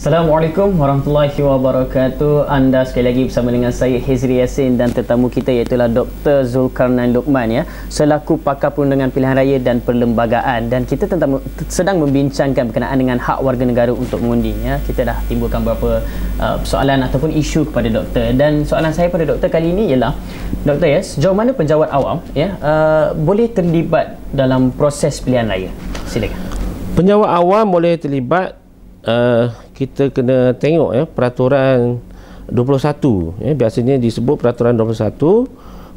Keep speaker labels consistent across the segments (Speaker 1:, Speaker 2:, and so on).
Speaker 1: Assalamualaikum warahmatullahi wabarakatuh. Anda sekali lagi bersama dengan saya Hezri Yasin dan tetamu kita iaitulah Dr. Zulkarnain Lukman ya, selaku pakar perundangan pilihan raya dan perlembagaan dan kita tentang, sedang membincangkan berkenaan dengan hak warga negara untuk mengundi ya. Kita dah timbulkan beberapa uh, soalan ataupun isu kepada doktor dan soalan saya pada doktor kali ini ialah doktor ya, sejauh mana penjawat awam ya uh, boleh terlibat dalam proses pilihan raya?
Speaker 2: Silakan. Penjawat awam boleh terlibat uh, kita kena tengok ya peraturan 21 ya biasanya disebut peraturan 21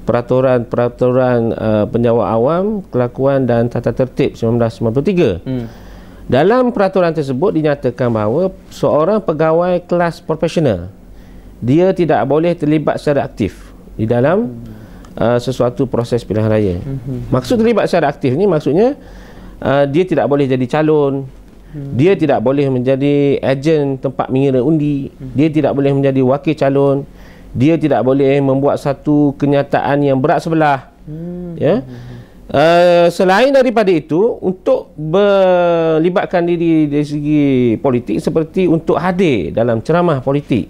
Speaker 2: peraturan peraturan uh, penjawat awam kelakuan dan tata tertib 1993. Hmm. Dalam peraturan tersebut dinyatakan bahawa seorang pegawai kelas profesional dia tidak boleh terlibat secara aktif di dalam hmm. uh, sesuatu proses pilihan raya. Hmm, hmm, hmm. Maksud terlibat secara aktif ni maksudnya uh, dia tidak boleh jadi calon, Hmm. dia tidak boleh menjadi ejen tempat mengira undi hmm. dia tidak boleh menjadi wakil calon dia tidak boleh membuat satu kenyataan yang berat sebelah hmm. ya Uh, selain daripada itu untuk melibatkan diri dari segi politik seperti untuk hadir dalam ceramah politik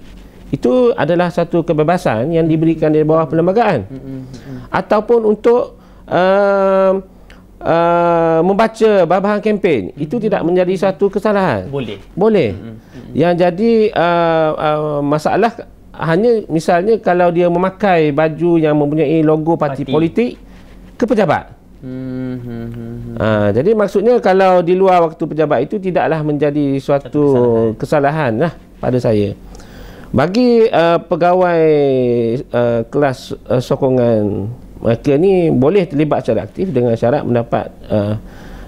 Speaker 2: itu adalah satu kebebasan yang diberikan di bawah hmm. perlembagaan ataupun untuk uh, uh, membaca bahan-bahan kempen hmm itu tidak menjadi satu kesalahan boleh boleh mm-hmm. yang jadi uh, uh, masalah hanya misalnya kalau dia memakai baju yang mempunyai logo parti, parti. politik ke pejabat Hmm, hmm, hmm. hmm. Ha, jadi maksudnya kalau di luar waktu pejabat itu tidaklah menjadi suatu kesalahan. kesalahan lah pada saya. Bagi uh, pegawai uh, kelas uh, sokongan mereka ni boleh terlibat secara aktif dengan syarat mendapat uh,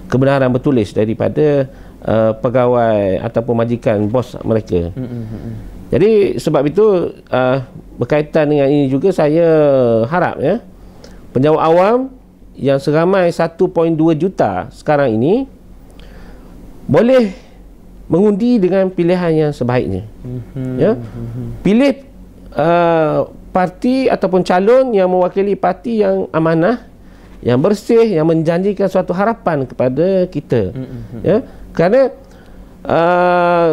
Speaker 2: kebenaran bertulis daripada uh, pegawai ataupun majikan bos mereka. Mm-hmm. Jadi sebab itu uh, berkaitan dengan ini juga saya harap ya penjawab awam yang seramai 1.2 juta sekarang ini boleh mengundi dengan pilihan yang sebaiknya. Mm-hmm. Ya. Mm-hmm. Pilih uh, parti ataupun calon yang mewakili parti yang amanah yang bersih yang menjanjikan suatu harapan kepada kita mm-hmm. ya kerana uh,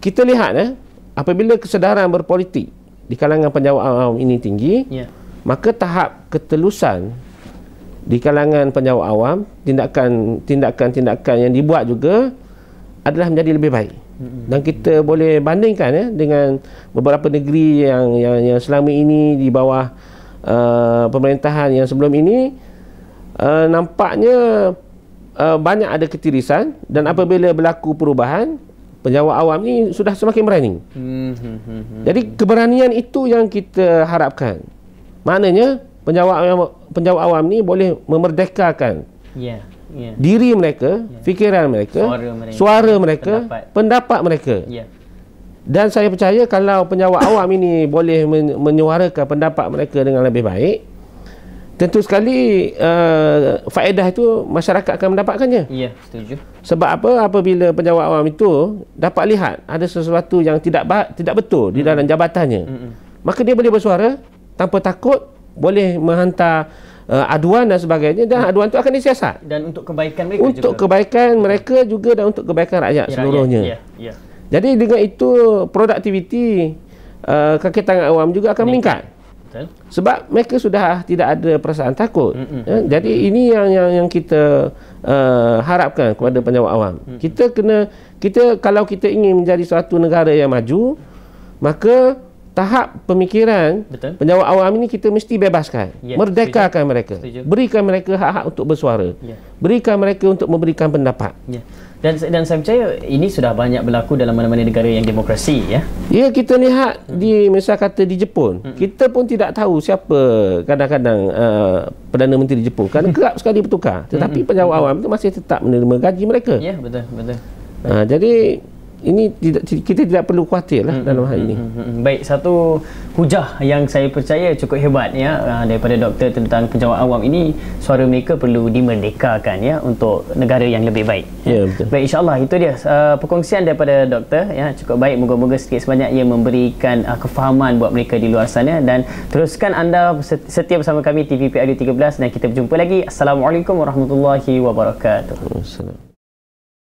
Speaker 2: kita lihat eh apabila kesedaran berpolitik di kalangan penjawat awam ini tinggi yeah. maka tahap ketelusan di kalangan penjawat awam tindakan tindakan tindakan yang dibuat juga adalah menjadi lebih baik dan kita boleh bandingkan ya dengan beberapa negeri yang yang, yang selama ini di bawah uh, pemerintahan yang sebelum ini uh, nampaknya uh, banyak ada ketirisan dan apabila berlaku perubahan penjawat awam ni sudah semakin berani. Hmm, hmm, hmm, Jadi keberanian itu yang kita harapkan. Maknanya penjawat awam, penjawat awam ni boleh memerdekakan.
Speaker 1: Ya. Yeah yeah.
Speaker 2: diri mereka, yeah. fikiran mereka, suara mereka, suara mereka pendapat. pendapat mereka. Yeah. Dan saya percaya kalau penjawat awam ini boleh men menyuarakan pendapat mereka dengan lebih baik, tentu sekali uh, faedah itu masyarakat akan mendapatkannya. Ya, yeah, setuju. Sebab apa? Apabila penjawat awam itu dapat lihat ada sesuatu yang tidak tidak betul mm. di dalam jabatannya, mm -mm. maka dia boleh bersuara tanpa takut boleh menghantar uh, aduan dan sebagainya dan aduan itu akan disiasat
Speaker 1: dan untuk kebaikan mereka untuk juga.
Speaker 2: kebaikan mereka juga dan untuk kebaikan rakyat ya, seluruhnya ya, ya. jadi dengan itu produktiviti uh, kaki tangan awam juga akan meningkat sebab mereka sudah tidak ada perasaan takut ya, jadi ini yang yang yang kita uh, harapkan kepada penjawat awam kita kena kita kalau kita ingin menjadi suatu negara yang maju maka tahap pemikiran Betul. penjawat awam ini kita mesti bebaskan yeah, merdekakan setuju. mereka setuju. berikan mereka hak-hak untuk bersuara yeah. berikan mereka untuk memberikan pendapat yeah. dan dan saya percaya ini sudah banyak berlaku dalam mana-mana negara yang demokrasi ya ya kita lihat mm-hmm. di misal kata di Jepun hmm kita pun tidak tahu siapa kadang-kadang uh, perdana menteri Jepun kan kerap sekali bertukar hmm, tetapi mm-hmm. penjawat hmm awam itu masih tetap menerima gaji mereka ya betul betul, betul. Uh, ah, jadi ini tidak, kita tidak perlu khawatir lah hmm, dalam hal hmm, ini. Hmm, hmm, baik, satu hujah yang saya percaya cukup hebat
Speaker 1: ya ah, daripada doktor tentang penjawat awam ini suara mereka perlu dimerdekakan ya untuk negara yang lebih baik. Ya, betul. Baik, insyaAllah itu dia uh, perkongsian daripada doktor ya cukup baik. Moga-moga sedikit sebanyak ia memberikan uh, kefahaman buat mereka di luar sana dan teruskan anda setia bersama kami TVP Audio 13 dan kita berjumpa lagi. Assalamualaikum warahmatullahi wabarakatuh. Assalamualaikum.